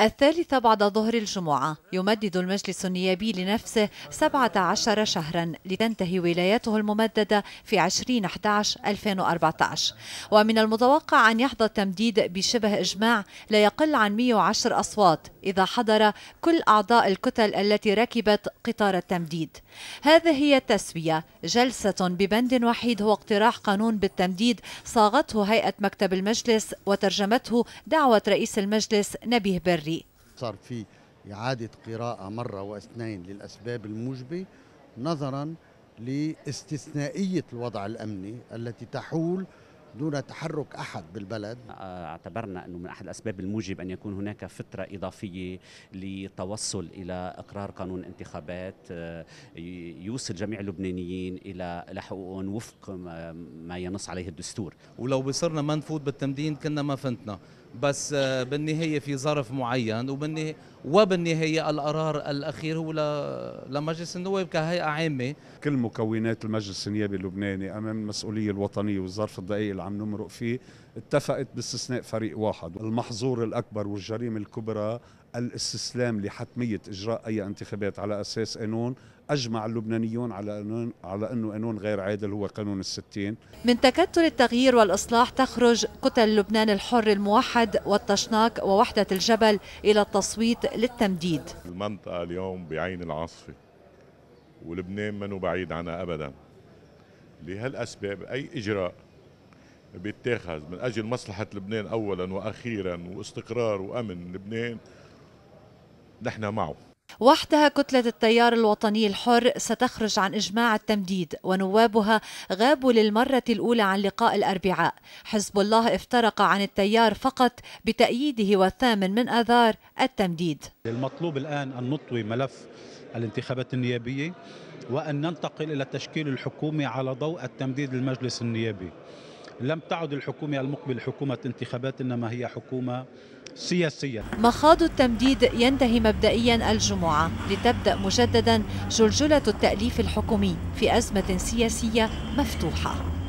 الثالثة بعد ظهر الجمعة يمدد المجلس النيابي لنفسه 17 شهرا لتنتهي ولايته الممددة في 20/11/2014 ومن المتوقع أن يحظى التمديد بشبه إجماع لا يقل عن 110 أصوات إذا حضر كل أعضاء الكتل التي ركبت قطار التمديد هذه هي التسوية جلسة ببند وحيد هو اقتراح قانون بالتمديد صاغته هيئة مكتب المجلس وترجمته دعوة رئيس المجلس نبيه بري صار في إعادة قراءة مرة واثنين للأسباب الموجبة نظرا لاستثنائية الوضع الأمني التي تحول دون تحرك احد بالبلد اعتبرنا انه من احد الاسباب الموجب ان يكون هناك فتره اضافيه لتوصل الى اقرار قانون انتخابات يوصل جميع اللبنانيين الى الى حقوقهم وفق ما ينص عليه الدستور ولو بصرنا ما نفوت بالتمدين كنا ما فنتنا بس آه، بالنهايه في ظرف معين وبالنهايه وبالنهايه القرار الاخير هو لمجلس النواب كهيئه عامه كل مكونات المجلس النيابي اللبناني امام المسؤوليه الوطنيه والظرف الضيق اللي عم نمرق فيه اتفقت باستثناء فريق واحد المحظور الاكبر والجريمه الكبرى الاستسلام لحتمية إجراء أي انتخابات على أساس قانون أجمع اللبنانيون على أنه على أنه قانون غير عادل هو قانون الستين من تكتل التغيير والإصلاح تخرج كتل لبنان الحر الموحد والتشناك ووحدة الجبل إلى التصويت للتمديد المنطقة اليوم بعين العاصفة ولبنان منه بعيد عنها أبدا لهالأسباب أي إجراء بيتاخذ من أجل مصلحة لبنان أولا وأخيرا واستقرار وأمن لبنان نحن معه وحدها كتلة التيار الوطني الحر ستخرج عن إجماع التمديد ونوابها غابوا للمرة الأولى عن لقاء الأربعاء حزب الله افترق عن التيار فقط بتأييده والثامن من أذار التمديد المطلوب الآن أن نطوي ملف الانتخابات النيابية وأن ننتقل إلى تشكيل الحكومة على ضوء التمديد للمجلس النيابي لم تعد الحكومة المقبلة حكومة انتخابات إنما هي حكومة سياسية مخاض التمديد ينتهي مبدئيا الجمعة لتبدأ مجددا جلجلة التأليف الحكومي في أزمة سياسية مفتوحة